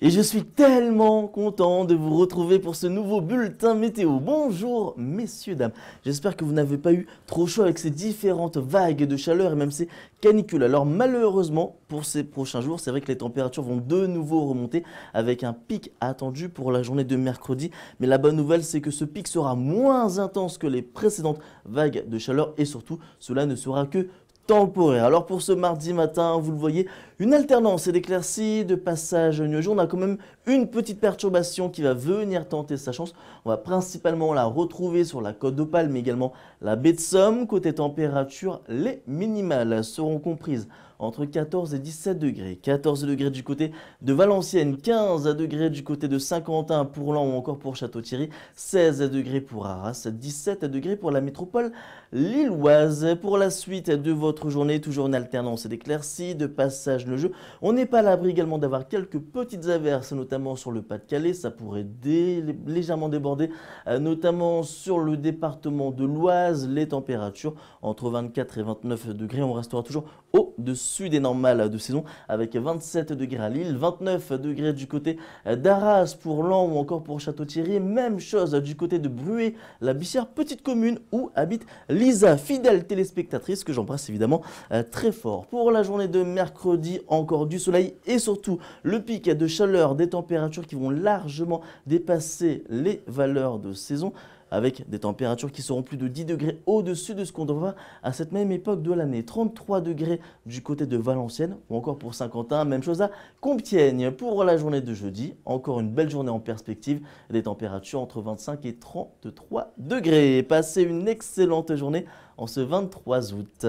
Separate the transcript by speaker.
Speaker 1: Et je suis tellement content de vous retrouver pour ce nouveau bulletin météo. Bonjour messieurs, dames. J'espère que vous n'avez pas eu trop chaud avec ces différentes vagues de chaleur et même ces canicules. Alors malheureusement, pour ces prochains jours, c'est vrai que les températures vont de nouveau remonter avec un pic attendu pour la journée de mercredi. Mais la bonne nouvelle, c'est que ce pic sera moins intense que les précédentes vagues de chaleur et surtout, cela ne sera que temporaire. Alors pour ce mardi matin, vous le voyez, une alternance et d'éclaircies, de passage nuageux. On a quand même une petite perturbation qui va venir tenter sa chance. On va principalement la retrouver sur la côte d'Opal, mais également la baie de Somme. Côté température, les minimales seront comprises entre 14 et 17 degrés. 14 degrés du côté de Valenciennes, 15 degrés du côté de Saint-Quentin pour l'an ou encore pour Château-Thierry, 16 degrés pour Arras, 17 degrés pour la métropole lilloise. Pour la suite de votre journée, toujours une alternance d'éclaircies, de passage. Le jeu on n'est pas à l'abri également d'avoir quelques petites averses, notamment sur le Pas-de-Calais, ça pourrait légèrement déborder, euh, notamment sur le département de l'Oise, les températures entre 24 et 29 degrés, on restera toujours au-dessus Sud est normal de saison avec 27 degrés à Lille, 29 degrés du côté d'Arras pour Lan ou encore pour Château-Thierry. Même chose du côté de brué la Bichère, petite commune où habite Lisa, fidèle téléspectatrice que j'embrasse évidemment euh, très fort. Pour la journée de mercredi, encore du soleil et surtout le pic de chaleur, des températures qui vont largement dépasser les valeurs de saison avec des températures qui seront plus de 10 degrés au-dessus de ce qu'on devra à cette même époque de l'année. 33 degrés du côté de Valenciennes ou encore pour Saint-Quentin, même chose à Compiègne. Pour la journée de jeudi, encore une belle journée en perspective, des températures entre 25 et 33 degrés. Passez une excellente journée en ce 23 août.